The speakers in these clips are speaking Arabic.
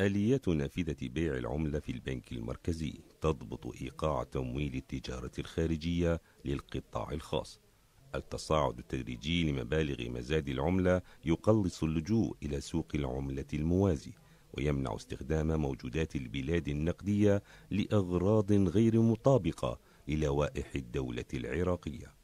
آليات نافذة بيع العملة في البنك المركزي تضبط إيقاع تمويل التجارة الخارجية للقطاع الخاص. التصاعد التدريجي لمبالغ مزاد العملة يقلص اللجوء إلى سوق العملة الموازي ويمنع استخدام موجودات البلاد النقدية لأغراض غير مطابقة للوائح الدولة العراقية.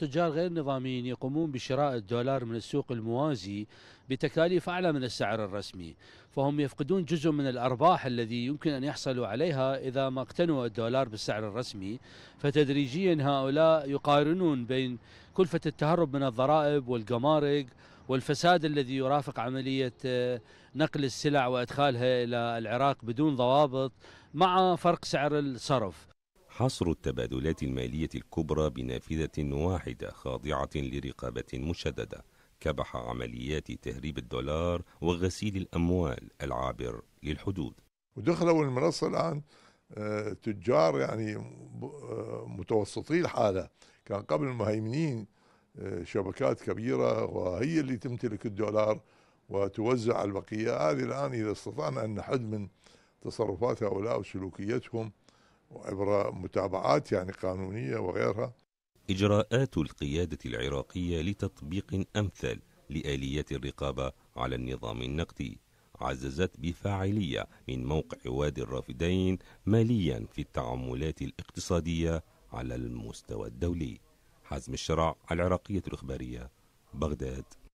تجار غير نظاميين يقومون بشراء الدولار من السوق الموازي بتكاليف أعلى من السعر الرسمي فهم يفقدون جزء من الأرباح الذي يمكن أن يحصلوا عليها إذا ما اقتنوا الدولار بالسعر الرسمي فتدريجيا هؤلاء يقارنون بين كلفة التهرب من الضرائب والجمارك والفساد الذي يرافق عملية آه، نقل السلع وأدخالها إلى العراق بدون ضوابط مع فرق سعر الصرف حصر التبادلات المالية الكبرى بنافذة واحدة خاضعة لرقابة مشددة كبح عمليات تهريب الدولار وغسيل الأموال العابر للحدود ودخلوا المنصة الآن آه، تجار يعني آه، متوسطي الحالة كان قبل المهيمنين آه، شبكات كبيرة وهي اللي تمتلك الدولار وتوزع البقية هذه الآن إذا استطعنا أن نحد من تصرفات هؤلاء وسلوكيتهم وعبر متابعات يعني قانونية وغيرها إجراءات القيادة العراقية لتطبيق أمثل لآليات الرقابة على النظام النقدي عززت بفاعلية من موقع وادي الرافدين ماليا في التعاملات الاقتصادية على المستوى الدولي حزم الشرع العراقية الإخبارية بغداد